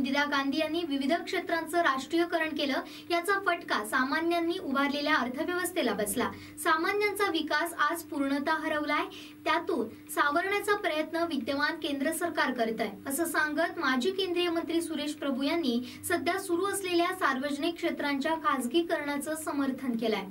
इंदिरा गांधी यांनी विविध क्षेत्रांचं राष्ट्रीयकरण केलं याचा फटका सामान्यांनी उभारलेल्या अर्थव्यवस्थेला बसला सामान्यांचा विकास आज पूर्णतः हरवलाय त्यातून सावरण्याचा प्रयत्न विद्यमान केंद्र सरकार करत आहे असं सांगत माजी केंद्रीय मंत्री सुरेश प्रभू यांनी सध्या सुरू असलेल्या सार्वजनिक क्षेत्रांच्या खासगीकरणाचं समर्थन केलंय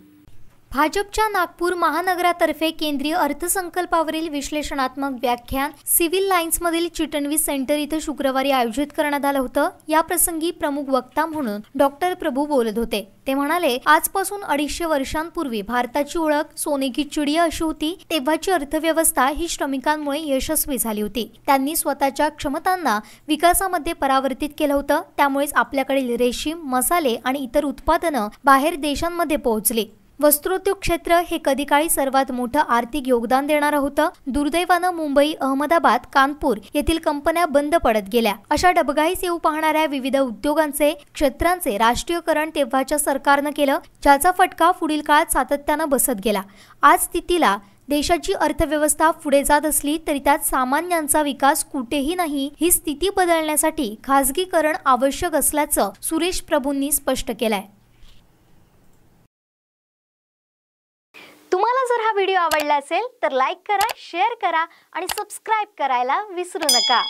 भाजपच्या नागपूर महानगरातर्फे केंद्रीय अर्थसंकल्पावरील विश्लेषणात्मक व्याख्यान सिव्हिल मधील चिटणवीस सेंटर इथं शुक्रवारी आयोजित करण्यात आलं होतं या प्रसंगी प्रमुख वक्ता म्हणून डॉक्टर प्रभू बोलत होते ते म्हणाले आजपासून अडीचशे वर्षांपूर्वी भारताची ओळख सोने की चिडी अशी होती तेव्हाची अर्थव्यवस्था ही श्रमिकांमुळे यशस्वी झाली होती त्यांनी स्वतःच्या क्षमतांना विकासामध्ये परावर्तित केलं होतं त्यामुळेच आपल्याकडील रेशीम मसाले आणि इतर उत्पादनं बाहेर देशांमध्ये पोहोचले वस्त्रोद्योग क्षेत्र हे कधीकाळी सर्वात मोठं आर्थिक योगदान देणारं होतं दुर्दैवानं मुंबई अहमदाबाद कानपूर येथील कंपन्या बंद पडत गेल्या अशा डबगाईस येऊ पाहणाऱ्या विविध उद्योगांचे क्षेत्रांचे राष्ट्रीयकरण तेव्हाच्या सरकारनं केलं ज्याचा फटका पुढील काळात सातत्यानं बसत गेला आज स्थितीला देशाची अर्थव्यवस्था पुढे जात असली तरी त्यात सामान्यांचा विकास कुठेही नाही ही स्थिती बदलण्यासाठी खासगीकरण आवश्यक असल्याचं सुरेश प्रभूंनी स्पष्ट केलंय जर हा व्हिडिओ आवडला असेल तर लाईक करा शेअर करा आणि सबस्क्राईब करायला विसरू नका